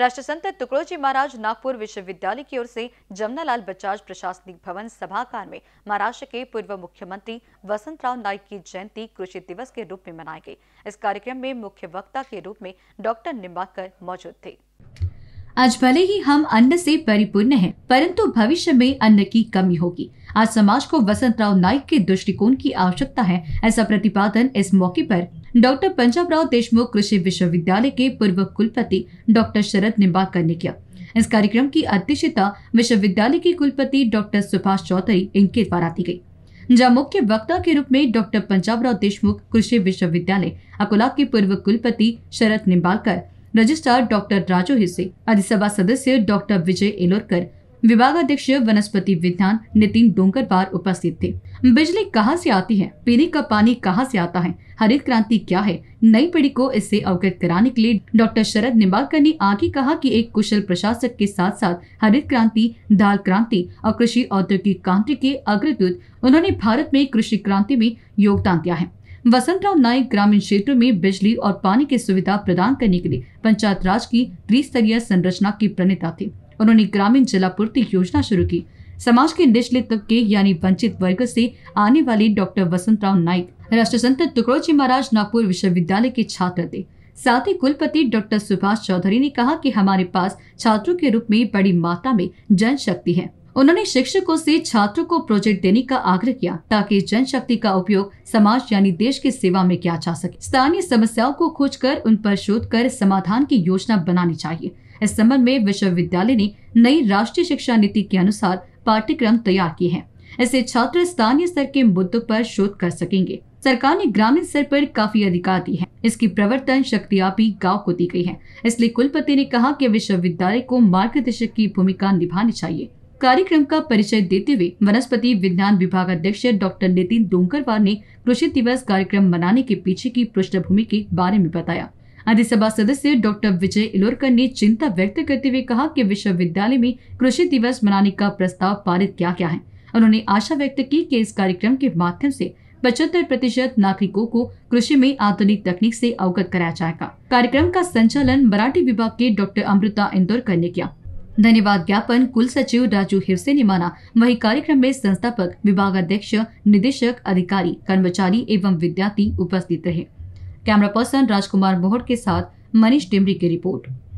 संत तुकड़ोजी महाराज नागपुर विश्वविद्यालय की ओर से जमनालाल बजाज प्रशासनिक भवन सभागार में महाराष्ट्र के पूर्व मुख्यमंत्री वसंतराव नाइक की जयंती कृषि दिवस के रूप में मनाई गई इस कार्यक्रम में मुख्य वक्ता के रूप में डॉक्टर निम्बाकर मौजूद थे आज भले ही हम अन्न से परिपूर्ण हैं, परंतु भविष्य में अन्न की कमी होगी आज समाज को वसंतराव नाइक के दृष्टिकोण की आवश्यकता है ऐसा प्रतिपादन इस मौके पर डॉक्टर पंजाब राव देशमुख कृषि विश्वविद्यालय के पूर्व कुलपति डॉक्टर शरद निम्बाकर ने किया इस कार्यक्रम की अध्यक्षता विश्वविद्यालय के कुलपति डॉक्टर सुभाष चौधरी इनके द्वारा दी गई जहाँ मुख्य वक्ता के रूप में डॉक्टर पंजाब राव देशमुख कृषि विश्वविद्यालय अकोला के पूर्व कुलपति शरद निम्बालकर रजिस्ट्रार डॉक्टर राजू हिस्से अधिसभा सदस्य डॉक्टर विजय एलोरकर विभाग अध्यक्ष वनस्पति विज्ञान नितिन डोंगरवार उपस्थित थे बिजली कहाँ से आती है पीने का पानी कहाँ से आता है हरित क्रांति क्या है नई पीढ़ी को इससे अवगत कराने के लिए डॉक्टर शरद निंबालकर ने आगे कहा कि एक कुशल प्रशासक के साथ साथ हरित क्रांति दाल क्रांति और कृषि औद्योगिक क्रांति के अग्रदूत उन्होंने भारत में कृषि क्रांति में योगदान दिया है वसंतराव नायक ग्रामीण क्षेत्रों में बिजली और पानी की सुविधा प्रदान करने के लिए पंचायत राज की त्रिस्तरीय संरचना की प्रणेता थी उन्होंने ग्रामीण जलापूर्ति योजना शुरू की समाज के निचले तबके यानी वंचित वर्ग से आने वाले डॉक्टर वसंतराव नाइक संत टुकड़ोजी महाराज नागपुर विश्वविद्यालय के छात्र थे साथ ही कुलपति डॉक्टर सुभाष चौधरी ने कहा कि हमारे पास छात्रों के रूप में बड़ी मात्रा में जनशक्ति है उन्होंने शिक्षकों से छात्रों को प्रोजेक्ट देने का आग्रह किया ताकि जन शक्ति का उपयोग समाज यानी देश की सेवा में किया जा सके स्थानीय समस्याओं को खोज कर उन पर शोध कर समाधान की योजना बनानी चाहिए इस संबंध में विश्वविद्यालय ने नई राष्ट्रीय शिक्षा नीति के अनुसार पाठ्यक्रम तैयार किए हैं इससे छात्र स्थानीय स्तर के मुद्दों पर शोध कर सकेंगे सरकार ने ग्रामीण स्तर पर काफी अधिकार दी है इसकी प्रवर्तन शक्ति भी गाँव को दी गई है इसलिए कुलपति ने कहा कि विश्वविद्यालय को मार्गदर्शक की भूमिका निभानी चाहिए कार्यक्रम का परिचय देते हुए वनस्पति विज्ञान विभाग अध्यक्ष डॉक्टर नितिन डोंकरवार ने कृषि दिवस कार्यक्रम मनाने के पीछे की पृष्ठभूमि के बारे में बताया अधिसभा सदस्य डॉक्टर विजय इलोरकर ने चिंता व्यक्त करते हुए कहा कि विश्वविद्यालय में कृषि दिवस मनाने का प्रस्ताव पारित किया गया है उन्होंने आशा व्यक्त की कि इस कार्यक्रम के माध्यम से पचहत्तर प्रतिशत नागरिकों को कृषि में आधुनिक तकनीक से अवगत कराया जाएगा कार्यक्रम का संचालन मराठी विभाग के डॉक्टर अमृता इंदौरकर ने किया धन्यवाद ज्ञापन कुल सचिव राजू हिरसे ने माना वही कार्यक्रम में संस्थापक विभाग अध्यक्ष निदेशक अधिकारी कर्मचारी एवं विद्यार्थी उपस्थित रहे कैमरा पर्सन राजकुमार मोहर के साथ मनीष टिमरी की रिपोर्ट